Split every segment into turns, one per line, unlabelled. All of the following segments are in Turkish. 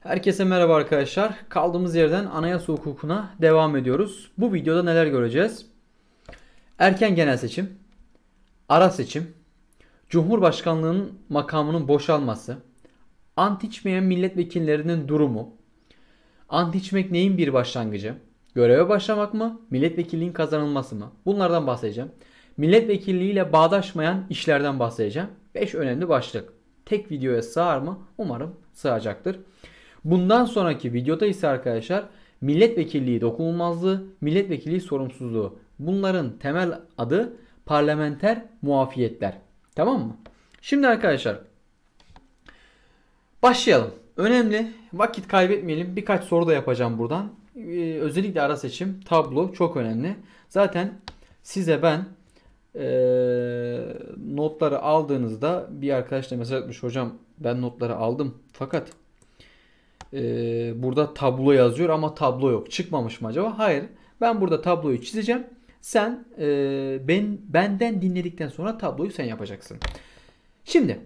Herkese merhaba arkadaşlar. Kaldığımız yerden anayasa hukukuna devam ediyoruz. Bu videoda neler göreceğiz? Erken genel seçim, ara seçim, Cumhurbaşkanlığının makamının boşalması, ant içmeyen milletvekillerinin durumu, ant içmek neyin bir başlangıcı, göreve başlamak mı, milletvekilliğin kazanılması mı? Bunlardan bahsedeceğim. Milletvekilliğiyle bağdaşmayan işlerden bahsedeceğim. 5 önemli başlık. Tek videoya sığar mı? Umarım sığacaktır. Bundan sonraki videoda ise arkadaşlar milletvekilliği dokunulmazlığı, milletvekilliği sorumsuzluğu. Bunların temel adı parlamenter muafiyetler. Tamam mı? Şimdi arkadaşlar başlayalım. Önemli. Vakit kaybetmeyelim. Birkaç soru da yapacağım buradan. Ee, özellikle ara seçim, tablo çok önemli. Zaten size ben e, notları aldığınızda bir arkadaşla mesaj atmış hocam ben notları aldım fakat e, burada tablo yazıyor ama tablo yok. Çıkmamış mı acaba? Hayır. Ben burada tabloyu çizeceğim. Sen e, ben benden dinledikten sonra tabloyu sen yapacaksın. Şimdi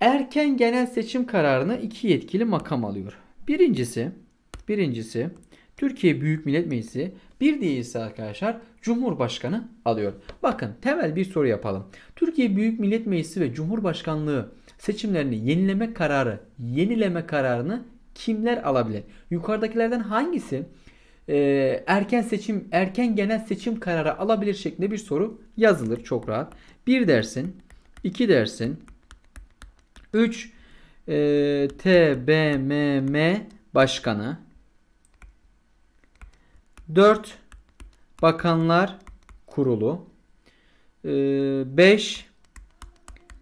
erken genel seçim kararını iki yetkili makam alıyor. Birincisi, birincisi Türkiye Büyük Millet Meclisi bir diğeri ise arkadaşlar Cumhurbaşkanı alıyor. Bakın temel bir soru yapalım. Türkiye Büyük Millet Meclisi ve Cumhurbaşkanlığı seçimlerini yenileme kararı, yenileme kararını kimler alabilir? Yukarıdakilerden hangisi e, erken seçim, erken genel seçim kararı alabilir şeklinde bir soru yazılır çok rahat. 1 dersin, 2 dersin, 3 e, TBMM başkanı, 4 Bakanlar Kurulu, 5 e,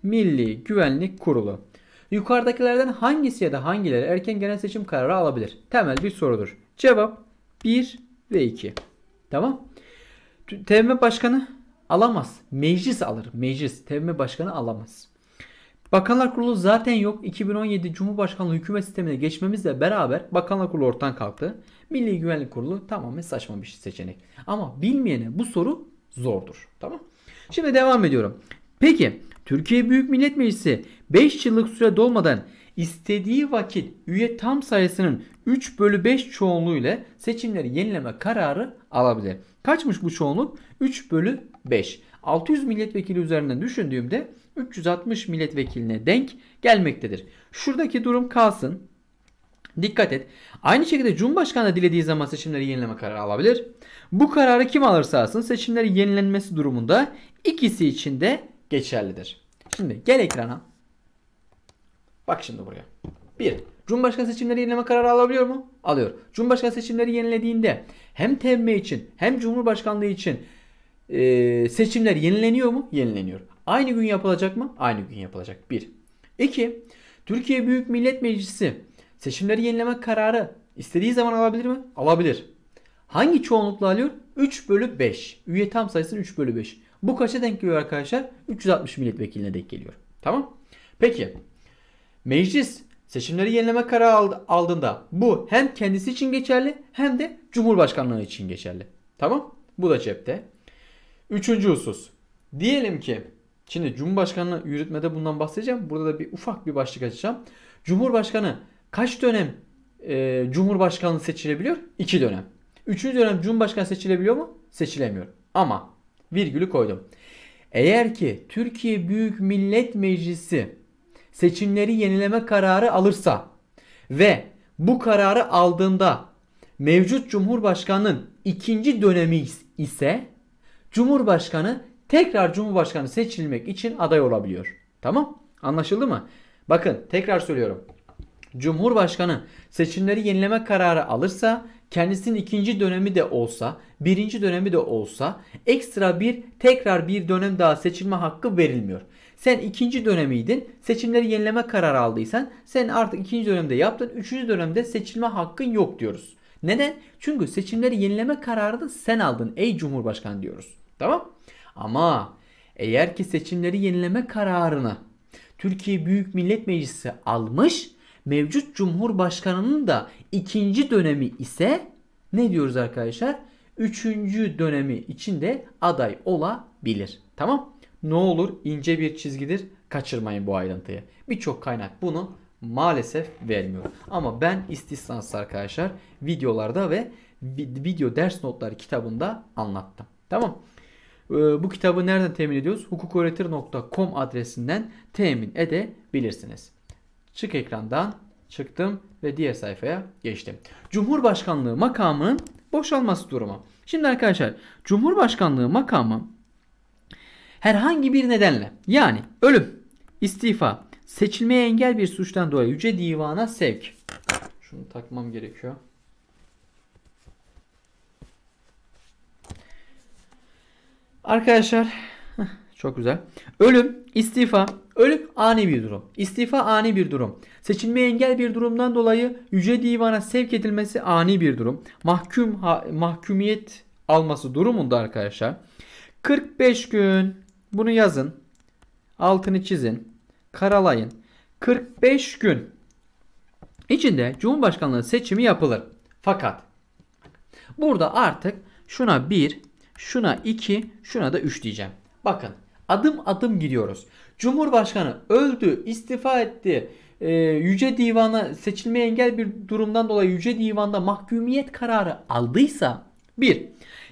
Milli Güvenlik Kurulu. Yukarıdakilerden hangisi ya da hangileri erken genel seçim kararı alabilir? Temel bir sorudur. Cevap 1 ve 2. Tamam. TM başkanı alamaz. Meclis alır. Meclis. TM başkanı alamaz. Bakanlar Kurulu zaten yok. 2017 Cumhurbaşkanlığı hükümet sistemine geçmemizle beraber Bakanlar Kurulu ortadan kalktı. Milli Güvenlik Kurulu tamamen saçma bir seçenek. Ama bilmeyene bu soru zordur. Tamam. Şimdi devam ediyorum. Peki Türkiye Büyük Millet Meclisi 5 yıllık süre dolmadan istediği vakit üye tam sayısının 3 bölü 5 çoğunluğu ile seçimleri yenileme kararı alabilir. Kaçmış bu çoğunluk? 3 bölü 5. 600 milletvekili üzerinden düşündüğümde 360 milletvekiline denk gelmektedir. Şuradaki durum kalsın. Dikkat et. Aynı şekilde Cumhurbaşkanı da dilediği zaman seçimleri yenileme kararı alabilir. Bu kararı kim alırsa alsın seçimleri yenilenmesi durumunda ikisi için de geçerlidir. Şimdi gel ekrana. Bak şimdi buraya. 1. Cumhurbaşkanı seçimleri yenileme kararı alabiliyor mu? Alıyor. Cumhurbaşkanı seçimleri yenilediğinde hem TM için hem Cumhurbaşkanlığı için e, seçimler yenileniyor mu? Yenileniyor. Aynı gün yapılacak mı? Aynı gün yapılacak. 1. 2. Türkiye Büyük Millet Meclisi seçimleri yenileme kararı istediği zaman alabilir mi? Alabilir. Hangi çoğunlukla alıyor? 3 bölü 5. Üye tam sayısının 3 bölü 5. Bu kaça denk geliyor arkadaşlar? 360 milletvekiline denk geliyor. Tamam. Peki. Meclis seçimleri yenileme kararı aldığında bu hem kendisi için geçerli hem de Cumhurbaşkanlığı için geçerli. Tamam. Bu da cepte. Üçüncü husus. Diyelim ki şimdi Cumhurbaşkanlığı yürütmede bundan bahsedeceğim. Burada da bir ufak bir başlık açacağım. Cumhurbaşkanı kaç dönem e, Cumhurbaşkanı seçilebiliyor? İki dönem. Üçüncü dönem Cumhurbaşkanı seçilebiliyor mu? Seçilemiyor. Ama virgülü koydum. Eğer ki Türkiye Büyük Millet Meclisi seçimleri yenileme kararı alırsa ve bu kararı aldığında mevcut Cumhurbaşkanı'nın ikinci dönemi ise Cumhurbaşkanı tekrar Cumhurbaşkanı seçilmek için aday olabiliyor. Tamam? Anlaşıldı mı? Bakın tekrar söylüyorum. Cumhurbaşkanı seçimleri yenileme kararı alırsa kendisinin ikinci dönemi de olsa, birinci dönemi de olsa ekstra bir tekrar bir dönem daha seçilme hakkı verilmiyor. Sen ikinci dönemiydin. Seçimleri yenileme kararı aldıysan sen artık ikinci dönemde yaptın. Üçüncü dönemde seçilme hakkın yok diyoruz. Neden? Çünkü seçimleri yenileme kararı da sen aldın ey Cumhurbaşkanı diyoruz. Tamam? Ama eğer ki seçimleri yenileme kararını Türkiye Büyük Millet Meclisi almış mevcut cumhurbaşkanının da ikinci dönemi ise ne diyoruz arkadaşlar? Üçüncü dönemi içinde aday olabilir. Tamam? Ne olur ince bir çizgidir. Kaçırmayın bu ayrıntıyı. Birçok kaynak bunu maalesef vermiyor. Ama ben istisnası arkadaşlar videolarda ve video ders notları kitabında anlattım. Tamam. Ee, bu kitabı nereden temin ediyoruz? hukuköğretir.com adresinden temin edebilirsiniz. Çık ekrandan çıktım ve diğer sayfaya geçtim. Cumhurbaşkanlığı makamının boşalması durumu. Şimdi arkadaşlar Cumhurbaşkanlığı makamı herhangi bir nedenle yani ölüm, istifa, seçilmeye engel bir suçtan dolayı yüce divana sevk. Şunu takmam gerekiyor. Arkadaşlar çok güzel. Ölüm, istifa, Ölüm ani bir durum. İstifa ani bir durum. Seçilmeye engel bir durumdan dolayı yüce divana sevk edilmesi ani bir durum. Mahkum mahkumiyet alması durumunda arkadaşlar. 45 gün bunu yazın. Altını çizin. Karalayın. 45 gün içinde Cumhurbaşkanlığı seçimi yapılır. Fakat burada artık şuna 1, şuna 2, şuna da 3 diyeceğim. Bakın adım adım gidiyoruz. Cumhurbaşkanı öldü, istifa etti. Ee, Yüce Divan'a seçilmeye engel bir durumdan dolayı Yüce Divan'da mahkumiyet kararı aldıysa 1.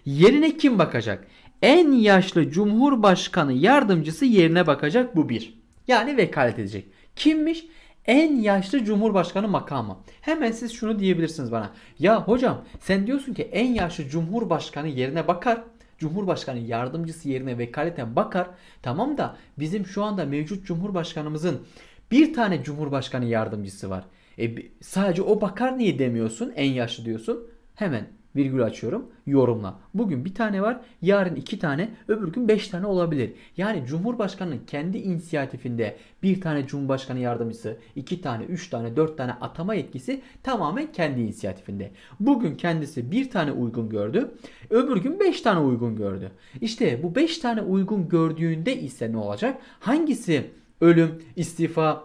Yerine kim bakacak? En yaşlı Cumhurbaşkanı yardımcısı yerine bakacak bu bir. Yani vekalet edecek. Kimmiş? En yaşlı Cumhurbaşkanı makamı. Hemen siz şunu diyebilirsiniz bana. Ya hocam sen diyorsun ki en yaşlı Cumhurbaşkanı yerine bakar. Cumhurbaşkanı yardımcısı yerine vekaleten bakar. Tamam da bizim şu anda mevcut Cumhurbaşkanımızın bir tane Cumhurbaşkanı yardımcısı var. E, sadece o bakar niye demiyorsun en yaşlı diyorsun. Hemen virgül açıyorum yorumla. Bugün bir tane var yarın iki tane öbür gün beş tane olabilir. Yani Cumhurbaşkanı'nın kendi inisiyatifinde bir tane Cumhurbaşkanı yardımcısı iki tane üç tane dört tane atama yetkisi tamamen kendi inisiyatifinde. Bugün kendisi bir tane uygun gördü öbür gün beş tane uygun gördü. İşte bu beş tane uygun gördüğünde ise ne olacak? Hangisi ölüm, istifa,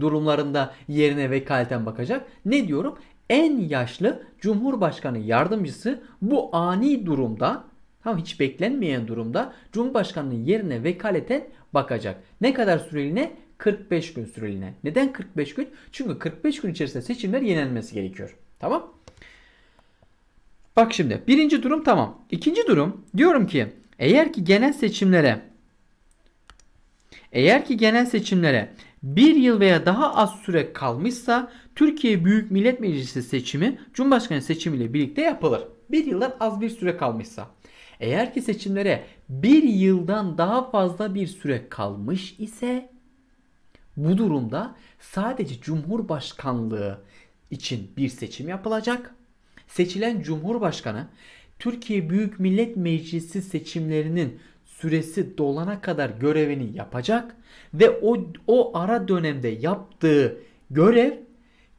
durumlarında yerine vekaleten bakacak. Ne diyorum? en yaşlı Cumhurbaşkanı yardımcısı bu ani durumda tam hiç beklenmeyen durumda Cumhurbaşkanının yerine vekaleten bakacak. Ne kadar süreliğine? 45 gün süreliğine. Neden 45 gün? Çünkü 45 gün içerisinde seçimler yenilmesi gerekiyor. Tamam? Bak şimdi birinci durum tamam. İkinci durum diyorum ki eğer ki genel seçimlere eğer ki genel seçimlere bir yıl veya daha az süre kalmışsa Türkiye Büyük Millet Meclisi seçimi Cumhurbaşkanı seçimiyle birlikte yapılır. Bir yıldan az bir süre kalmışsa. Eğer ki seçimlere bir yıldan daha fazla bir süre kalmış ise bu durumda sadece Cumhurbaşkanlığı için bir seçim yapılacak. Seçilen Cumhurbaşkanı Türkiye Büyük Millet Meclisi seçimlerinin süresi dolana kadar görevini yapacak ve o, o ara dönemde yaptığı görev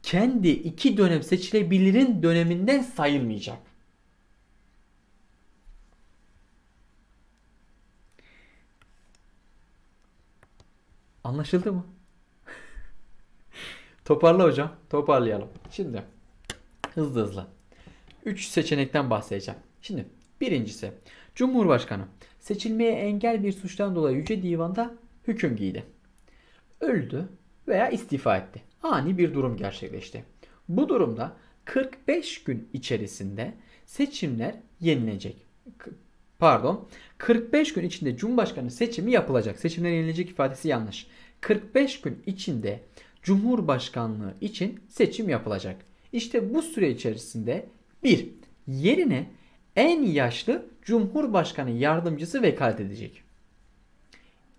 kendi iki dönem seçilebilirin döneminden sayılmayacak. Anlaşıldı mı? Toparla hocam. Toparlayalım. Şimdi hızlı hızlı. 3 seçenekten bahsedeceğim. Şimdi Birincisi Cumhurbaşkanı seçilmeye engel bir suçtan dolayı Yüce Divan'da hüküm giydi. Öldü veya istifa etti. Ani bir durum gerçekleşti. Bu durumda 45 gün içerisinde seçimler yenilecek. Pardon. 45 gün içinde Cumhurbaşkanı seçimi yapılacak. Seçimler yenilecek ifadesi yanlış. 45 gün içinde Cumhurbaşkanlığı için seçim yapılacak. İşte bu süre içerisinde bir Yerine en yaşlı Cumhurbaşkanı yardımcısı vekalet edecek.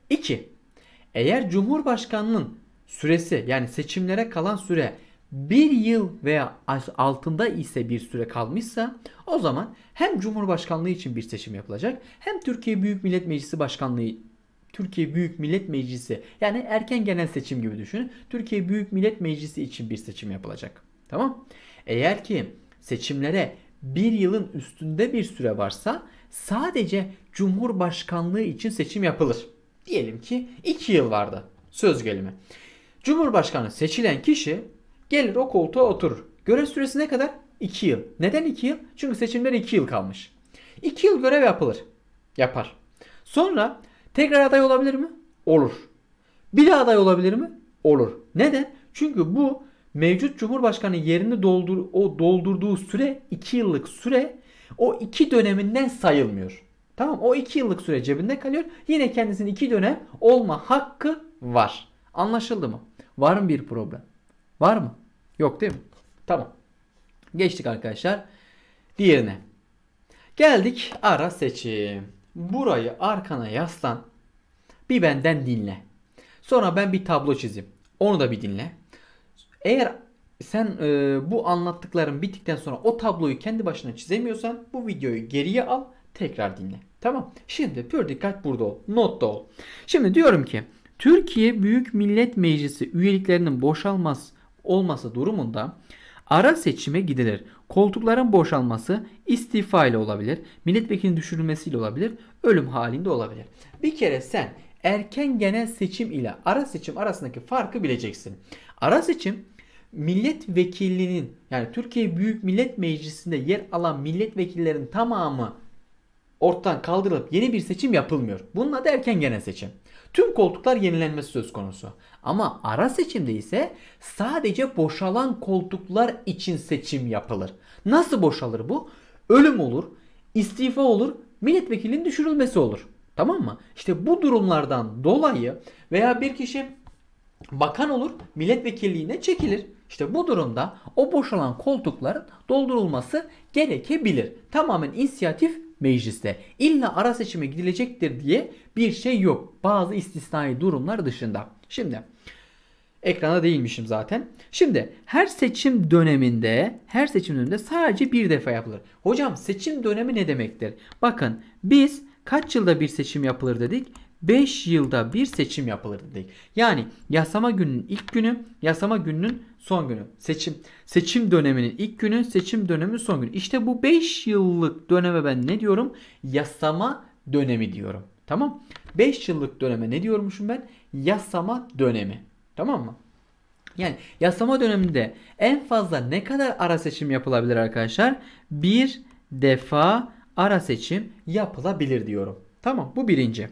2. Eğer Cumhurbaşkanının süresi yani seçimlere kalan süre bir yıl veya altında ise bir süre kalmışsa o zaman hem Cumhurbaşkanlığı için bir seçim yapılacak hem Türkiye Büyük Millet Meclisi Başkanlığı Türkiye Büyük Millet Meclisi yani erken genel seçim gibi düşünün. Türkiye Büyük Millet Meclisi için bir seçim yapılacak. Tamam? Eğer ki seçimlere bir yılın üstünde bir süre varsa sadece Cumhurbaşkanlığı için seçim yapılır. Diyelim ki 2 yıl vardı söz gelimi. Cumhurbaşkanı seçilen kişi gelir o koltuğa oturur. Görev süresi ne kadar? 2 yıl. Neden 2 yıl? Çünkü seçimler 2 yıl kalmış. 2 yıl görev yapılır. Yapar. Sonra tekrar aday olabilir mi? Olur. Bir daha aday olabilir mi? Olur. Neden? Çünkü bu mevcut Cumhurbaşkanı yerini doldur, o doldurduğu süre 2 yıllık süre o 2 döneminden sayılmıyor. Tamam o 2 yıllık süre cebinde kalıyor. Yine kendisinin 2 dönem olma hakkı var. Anlaşıldı mı? Var mı bir problem? Var mı? Yok değil mi? Tamam. Geçtik arkadaşlar. Diğerine. Geldik ara seçim. Burayı arkana yaslan. Bir benden dinle. Sonra ben bir tablo çizeyim. Onu da bir dinle. Eğer sen e, bu anlattıkların bittikten sonra o tabloyu kendi başına çizemiyorsan bu videoyu geriye al tekrar dinle. Tamam. Şimdi pür dikkat burada ol. Not da ol. Şimdi diyorum ki Türkiye Büyük Millet Meclisi üyeliklerinin boşalmaz olması durumunda ara seçime gidilir. Koltukların boşalması istifa ile olabilir. Milletvekilinin düşürülmesiyle olabilir. Ölüm halinde olabilir. Bir kere sen erken genel seçim ile ara seçim arasındaki farkı bileceksin. Ara seçim milletvekilinin yani Türkiye Büyük Millet Meclisi'nde yer alan milletvekillerin tamamı ortadan kaldırılıp yeni bir seçim yapılmıyor. Bunun adı erken genel seçim. Tüm koltuklar yenilenmesi söz konusu. Ama ara seçimde ise sadece boşalan koltuklar için seçim yapılır. Nasıl boşalır bu? Ölüm olur, istifa olur, milletvekilinin düşürülmesi olur. Tamam mı? İşte bu durumlardan dolayı veya bir kişi bakan olur, milletvekilliğine çekilir. İşte bu durumda o boşalan koltukların doldurulması gerekebilir. Tamamen inisiyatif mecliste. İlla ara seçime gidilecektir diye bir şey yok. Bazı istisnai durumlar dışında. Şimdi ekrana değilmişim zaten. Şimdi her seçim döneminde her seçim döneminde sadece bir defa yapılır. Hocam seçim dönemi ne demektir? Bakın biz kaç yılda bir seçim yapılır dedik? 5 yılda bir seçim yapılır dedik. Yani yasama gününün ilk günü, yasama gününün son günü. Seçim seçim döneminin ilk günü, seçim döneminin son günü. İşte bu 5 yıllık döneme ben ne diyorum? Yasama dönemi diyorum. Tamam? 5 yıllık döneme ne diyormuşum ben? Yasama dönemi. Tamam mı? Yani yasama döneminde en fazla ne kadar ara seçim yapılabilir arkadaşlar? Bir defa ara seçim yapılabilir diyorum. Tamam bu birinci.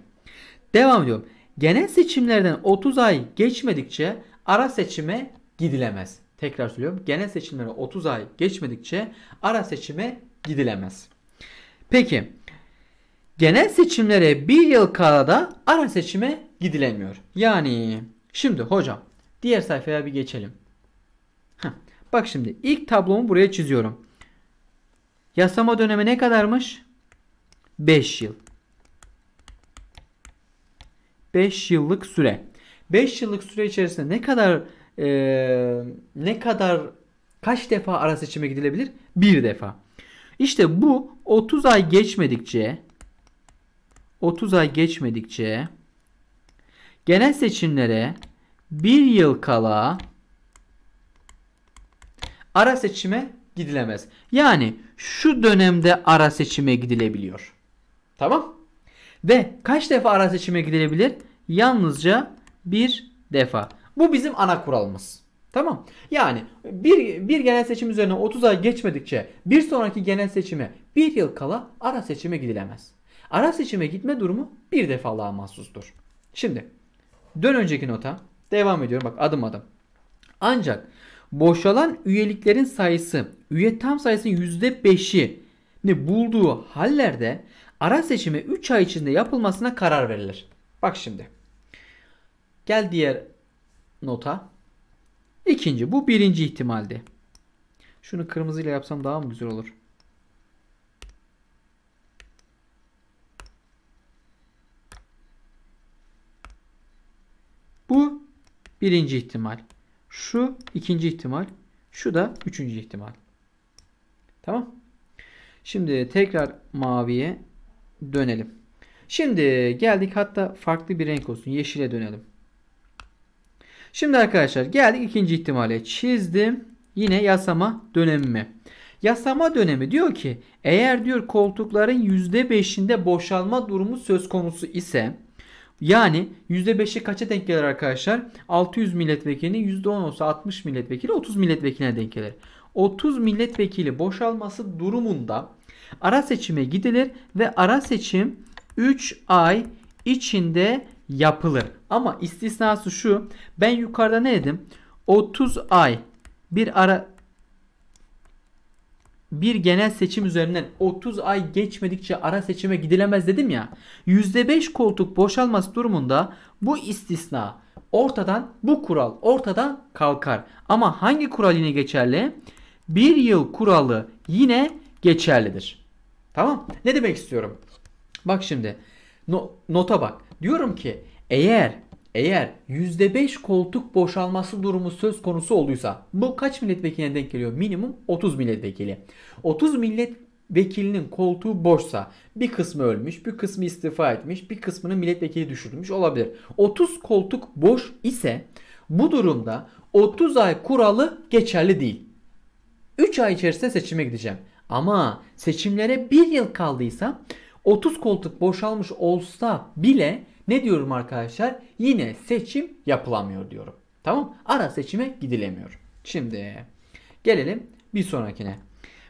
Devam ediyorum. Genel seçimlerden 30 ay geçmedikçe ara seçime gidilemez. Tekrar söylüyorum. Genel seçimlere 30 ay geçmedikçe ara seçime gidilemez. Peki genel seçimlere bir yıl kala da ara seçime gidilemiyor. Yani şimdi hocam diğer sayfaya bir geçelim. Heh, bak şimdi ilk tablomu buraya çiziyorum. Yasama dönemi ne kadarmış? 5 yıl. 5 yıllık süre. 5 yıllık süre içerisinde ne kadar e, ne kadar kaç defa ara seçime gidilebilir? Bir defa. İşte bu 30 ay geçmedikçe 30 ay geçmedikçe genel seçimlere bir yıl kala ara seçime gidilemez. Yani şu dönemde ara seçime gidilebiliyor. Tamam? Ve kaç defa ara seçime gidilebilir? Yalnızca bir defa. Bu bizim ana kuralımız. Tamam. Yani bir, bir genel seçim üzerine 30 ay geçmedikçe bir sonraki genel seçime bir yıl kala ara seçime gidilemez. Ara seçime gitme durumu bir defalığa mahsustur. Şimdi dön önceki nota. Devam ediyorum bak adım adım. Ancak boşalan üyeliklerin sayısı üye tam sayısının %5'i bulduğu hallerde ara seçimi 3 ay içinde yapılmasına karar verilir. Bak şimdi. Gel diğer nota. İkinci bu birinci ihtimaldi. Şunu kırmızıyla yapsam daha mı güzel olur? Bu birinci ihtimal. Şu ikinci ihtimal. Şu da üçüncü ihtimal. Tamam. Şimdi tekrar maviye dönelim. Şimdi geldik hatta farklı bir renk olsun. Yeşile dönelim. Şimdi arkadaşlar geldik ikinci ihtimale. Çizdim. Yine yasama dönemi. Yasama dönemi diyor ki eğer diyor koltukların %5'inde boşalma durumu söz konusu ise yani %5'e kaça denk gelir arkadaşlar? 600 milletvekili %10 olsa 60 milletvekili 30 milletvekiline denk gelir. 30 milletvekili boşalması durumunda ara seçime gidilir ve ara seçim 3 ay içinde yapılır. Ama istisnası şu ben yukarıda ne dedim? 30 ay bir ara bir genel seçim üzerinden 30 ay geçmedikçe ara seçime gidilemez dedim ya. %5 koltuk boşalması durumunda bu istisna ortadan bu kural ortadan kalkar. Ama hangi kural yine geçerli? Bir yıl kuralı yine geçerlidir. Tamam? Ne demek istiyorum? Bak şimdi no, nota bak. Diyorum ki eğer eğer %5 koltuk boşalması durumu söz konusu olduysa bu kaç milletvekiline denk geliyor? Minimum 30 milletvekili. 30 milletvekilinin koltuğu boşsa bir kısmı ölmüş, bir kısmı istifa etmiş, bir kısmını milletvekili düşürmüş olabilir. 30 koltuk boş ise bu durumda 30 ay kuralı geçerli değil. 3 ay içerisinde seçime gideceğim. Ama seçimlere 1 yıl kaldıysa 30 koltuk boşalmış olsa bile ne diyorum arkadaşlar? Yine seçim yapılamıyor diyorum. Tamam? Ara seçime gidilemiyor. Şimdi gelelim bir sonrakine.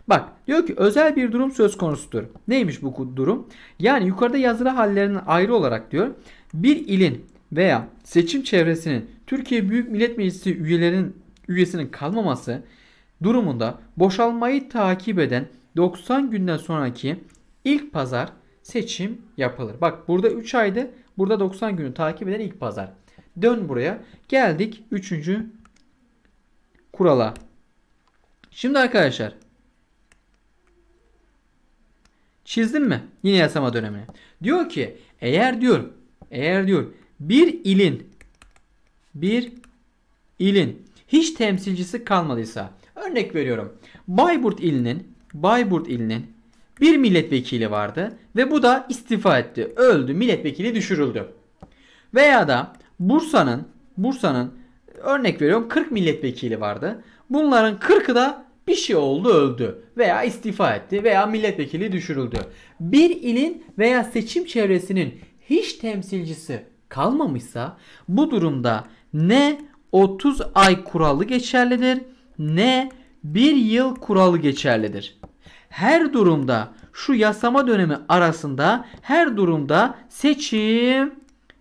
Bak diyor ki özel bir durum söz konusudur. Neymiş bu durum? Yani yukarıda yazılı hallerinden ayrı olarak diyor bir ilin veya seçim çevresinin Türkiye Büyük Millet Meclisi üyelerinin üyesinin kalmaması durumunda boşalmayı takip eden 90 günden sonraki ilk pazar seçim yapılır. Bak burada 3 ayda Burada 90 günü takip eden ilk pazar. Dön buraya. Geldik 3. kurala. Şimdi arkadaşlar çizdim mi? Yine yasama dönemini. Diyor ki eğer diyor eğer diyor bir ilin bir ilin hiç temsilcisi kalmadıysa örnek veriyorum. Bayburt ilinin Bayburt ilinin bir milletvekili vardı ve bu da istifa etti. Öldü, milletvekili düşürüldü. Veya da Bursa'nın Bursa'nın örnek veriyorum 40 milletvekili vardı. Bunların 40'ı da bir şey oldu öldü veya istifa etti veya milletvekili düşürüldü. Bir ilin veya seçim çevresinin hiç temsilcisi kalmamışsa bu durumda ne 30 ay kuralı geçerlidir ne 1 yıl kuralı geçerlidir her durumda şu yasama dönemi arasında her durumda seçim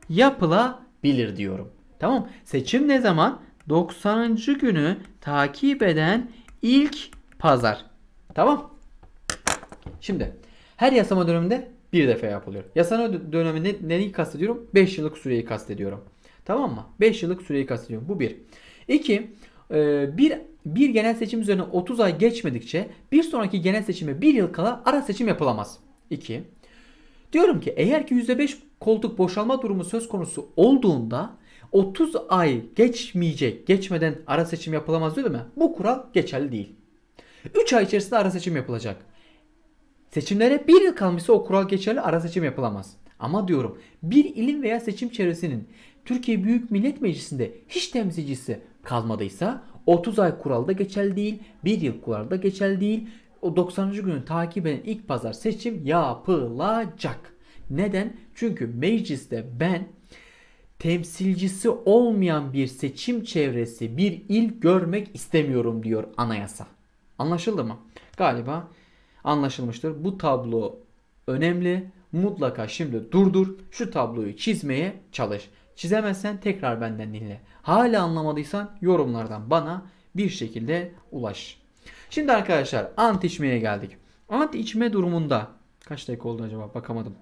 yapılabilir diyorum. Tamam seçim ne zaman? 90. günü takip eden ilk pazar. Tamam. Şimdi her yasama döneminde bir defa yapılıyor. Yasama dönemi neyi kastediyorum? 5 yıllık süreyi kastediyorum. Tamam mı? 5 yıllık süreyi kastediyorum. Bu bir. İki, ee, bir bir genel seçim üzerine 30 ay geçmedikçe bir sonraki genel seçime 1 yıl kala ara seçim yapılamaz. 2. Diyorum ki eğer ki %5 koltuk boşalma durumu söz konusu olduğunda 30 ay geçmeyecek, geçmeden ara seçim yapılamaz değil mi? Bu kural geçerli değil. 3 ay içerisinde ara seçim yapılacak. Seçimlere 1 yıl kalmışsa o kural geçerli ara seçim yapılamaz. Ama diyorum bir ilin veya seçim çevresinin Türkiye Büyük Millet Meclisi'nde hiç temsilcisi kalmadıysa 30 ay kuralı da geçerli değil, 1 yıl kuralı da geçerli değil. O 90. günü takip eden ilk pazar seçim yapılacak. Neden? Çünkü mecliste ben temsilcisi olmayan bir seçim çevresi, bir il görmek istemiyorum diyor anayasa. Anlaşıldı mı? Galiba anlaşılmıştır. Bu tablo önemli. Mutlaka şimdi durdur. Şu tabloyu çizmeye çalış. Çizemezsen tekrar benden dinle. Hala anlamadıysan yorumlardan bana bir şekilde ulaş. Şimdi arkadaşlar ant içmeye geldik. Ant içme durumunda kaç dakika oldu acaba bakamadım.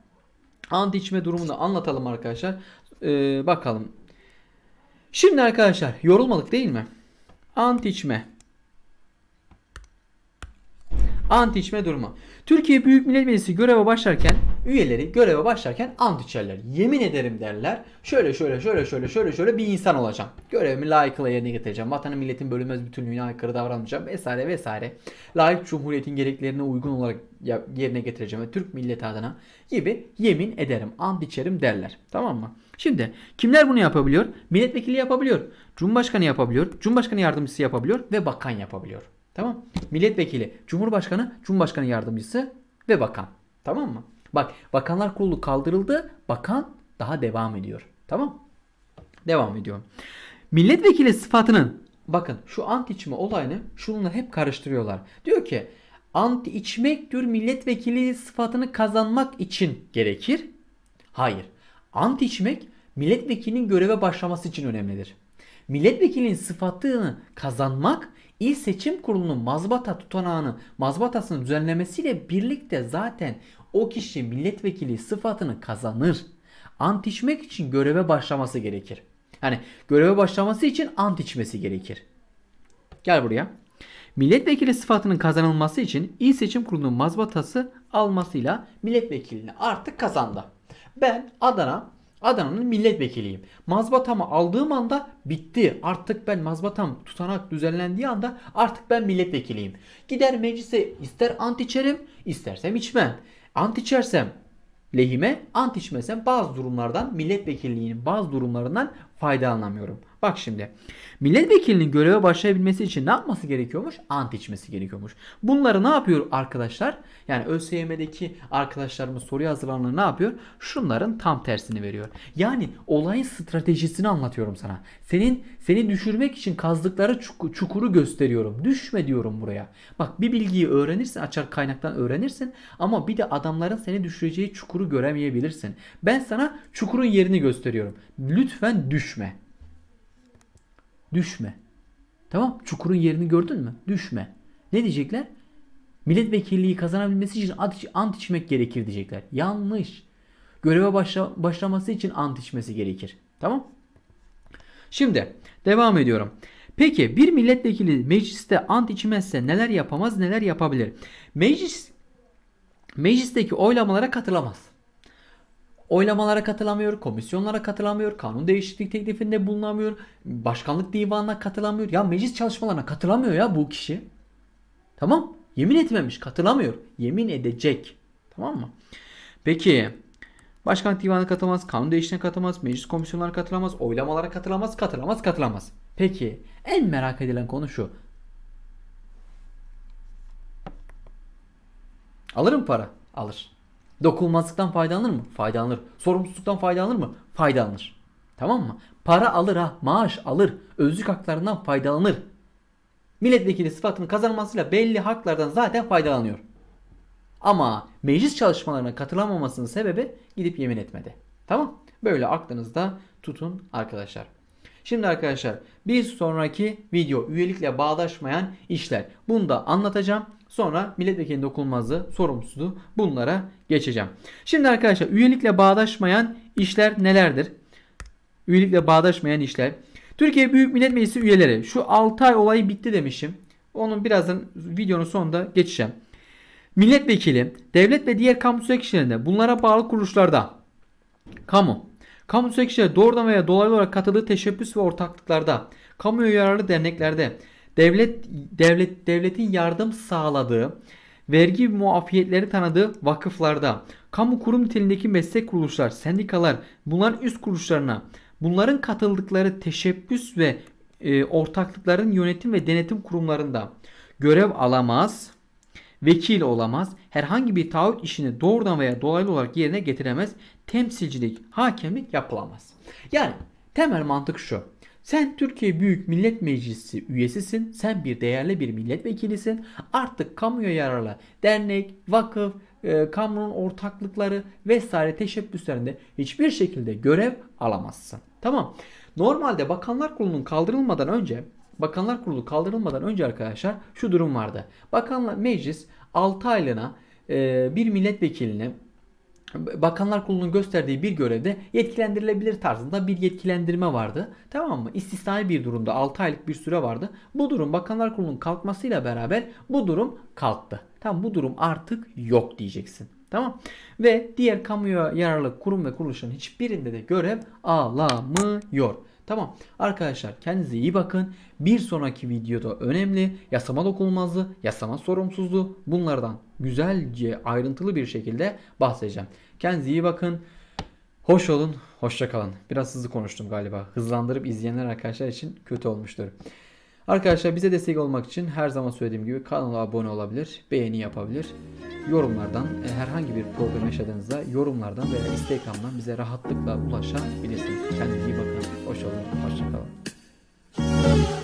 Ant içme durumunu anlatalım arkadaşlar. Ee, bakalım. Şimdi arkadaşlar yorulmadık değil mi? Ant içme. Ant içme durumu. Türkiye Büyük Millet Meclisi göreve başlarken üyeleri göreve başlarken ant içerler. Yemin ederim derler. Şöyle şöyle şöyle şöyle şöyle şöyle bir insan olacağım. Görevimi layıkıyla yerine getireceğim. Vatanı milletin bölünmez bütünlüğüne aykırı davranacağım vesaire vesaire. Layık cumhuriyetin gereklerine uygun olarak yerine getireceğim ve Türk milleti adına gibi yemin ederim. Ant içerim derler. Tamam mı? Şimdi kimler bunu yapabiliyor? Milletvekili yapabiliyor. Cumhurbaşkanı yapabiliyor. Cumhurbaşkanı yardımcısı yapabiliyor ve bakan yapabiliyor. Tamam. Milletvekili, Cumhurbaşkanı, Cumhurbaşkanı yardımcısı ve bakan. Tamam mı? Bak bakanlar kurulu kaldırıldı. Bakan daha devam ediyor. Tamam. Devam ediyorum. Milletvekili sıfatının bakın şu ant içme olayını şununla hep karıştırıyorlar. Diyor ki ant içmek diyor milletvekili sıfatını kazanmak için gerekir. Hayır. Ant içmek milletvekilinin göreve başlaması için önemlidir. Milletvekilinin sıfatını kazanmak İl Seçim Kurulu'nun mazbata tutanağını mazbatasını düzenlemesiyle birlikte zaten o kişi milletvekili sıfatını kazanır. Ant içmek için göreve başlaması gerekir. Yani göreve başlaması için ant içmesi gerekir. Gel buraya. Milletvekili sıfatının kazanılması için İl Seçim Kurulu'nun mazbatası almasıyla milletvekilini artık kazandı. Ben Adana Adana'nın milletvekiliyim. Mazbatamı aldığım anda bitti. Artık ben mazbatam tutanak düzenlendiği anda artık ben milletvekiliyim. Gider meclise ister ant içerim istersem içmem. Ant içersem lehime ant içmesem bazı durumlardan milletvekilliğinin bazı durumlarından faydalanamıyorum. Bak şimdi milletvekilinin göreve başlayabilmesi için ne yapması gerekiyormuş? Ant içmesi gerekiyormuş. Bunları ne yapıyor arkadaşlar? Yani ÖSYM'deki arkadaşlarımız soru hazırlananlar ne yapıyor? Şunların tam tersini veriyor. Yani olayın stratejisini anlatıyorum sana. Senin seni düşürmek için kazdıkları çukuru gösteriyorum. Düşme diyorum buraya. Bak bir bilgiyi öğrenirsin, açar kaynaktan öğrenirsin ama bir de adamların seni düşüreceği çukuru göremeyebilirsin. Ben sana çukurun yerini gösteriyorum. Lütfen düşme. Düşme. Tamam? Çukurun yerini gördün mü? Düşme. Ne diyecekler? Milletvekilliği kazanabilmesi için ant içmek gerekir diyecekler. Yanlış. Göreve başla, başlaması için ant içmesi gerekir. Tamam? Şimdi devam ediyorum. Peki bir milletvekili mecliste ant içmezse neler yapamaz neler yapabilir? Meclis meclisteki oylamalara katılamaz oylamalara katılamıyor, komisyonlara katılamıyor, kanun değişiklik teklifinde bulunamıyor, başkanlık divanına katılamıyor. Ya meclis çalışmalarına katılamıyor ya bu kişi. Tamam? Yemin etmemiş, katılamıyor. Yemin edecek. Tamam mı? Peki başkanlık divanı katılamaz, kanun değişikliğine katılamaz, meclis komisyonlara katılamaz, oylamalara katılamaz, katılamaz, katılamaz. Peki en merak edilen konu şu. Alırım para. Alır. Dokunulmazlıktan faydalanır mı? Faydalanır. Sorumsuzluktan faydalanır mı? Faydalanır. Tamam mı? Para alır ha, maaş alır, özlük haklarından faydalanır. Milletvekili sıfatını kazanmasıyla belli haklardan zaten faydalanıyor. Ama meclis çalışmalarına katılamamasının sebebi gidip yemin etmedi. Tamam? Böyle aklınızda tutun arkadaşlar. Şimdi arkadaşlar bir sonraki video üyelikle bağdaşmayan işler. Bunu da anlatacağım. Sonra milletvekili dokunulmazlığı sorumsuzluğu bunlara geçeceğim. Şimdi arkadaşlar üyelikle bağdaşmayan işler nelerdir? Üyelikle bağdaşmayan işler. Türkiye Büyük Millet Meclisi üyeleri şu 6 ay olayı bitti demişim. Onun birazdan videonun sonunda geçeceğim. Milletvekili, devlet ve diğer kamu kişilerinde bunlara bağlı kuruluşlarda kamu, kamu kişileri doğrudan veya dolaylı olarak katıldığı teşebbüs ve ortaklıklarda, kamuya yararlı derneklerde, devlet devlet devletin yardım sağladığı, vergi muafiyetleri tanıdığı vakıflarda, kamu kurum niteliğindeki meslek kuruluşlar, sendikalar, bunların üst kuruluşlarına, bunların katıldıkları teşebbüs ve e, ortaklıkların yönetim ve denetim kurumlarında görev alamaz, vekil olamaz, herhangi bir taahhüt işini doğrudan veya dolaylı olarak yerine getiremez, temsilcilik, hakemlik yapılamaz. Yani temel mantık şu. Sen Türkiye Büyük Millet Meclisi üyesisin. Sen bir değerli bir milletvekilisin. Artık kamuya yararlı dernek, vakıf, e, kamunun ortaklıkları vesaire teşebbüslerinde hiçbir şekilde görev alamazsın. Tamam. Normalde Bakanlar Kurulu'nun kaldırılmadan önce Bakanlar Kurulu kaldırılmadan önce arkadaşlar şu durum vardı. Bakanlar Meclis 6 aylığına e, bir milletvekiline Bakanlar Kurulu'nun gösterdiği bir görevde yetkilendirilebilir tarzında bir yetkilendirme vardı. Tamam mı? İstisnai bir durumda 6 aylık bir süre vardı. Bu durum Bakanlar Kurulu'nun kalkmasıyla beraber bu durum kalktı. Tamam bu durum artık yok diyeceksin. Tamam. Ve diğer kamuya yararlı kurum ve kuruluşun hiçbirinde de görev alamıyor. Tamam. Arkadaşlar kendinize iyi bakın. Bir sonraki videoda önemli yasama dokunulmazlığı, yasama sorumsuzluğu bunlardan güzelce ayrıntılı bir şekilde bahsedeceğim. Kendinize iyi bakın. Hoş olun, hoşça kalın. Biraz hızlı konuştum galiba. Hızlandırıp izleyenler arkadaşlar için kötü olmuştur. Arkadaşlar bize destek olmak için her zaman söylediğim gibi kanala abone olabilir, beğeni yapabilir. Yorumlardan e, herhangi bir problem yaşadığınızda yorumlardan veya Instagram'dan bize rahatlıkla ulaşabilirsiniz. Kendinize iyi bakın. Hoş olun, hoşça kalın.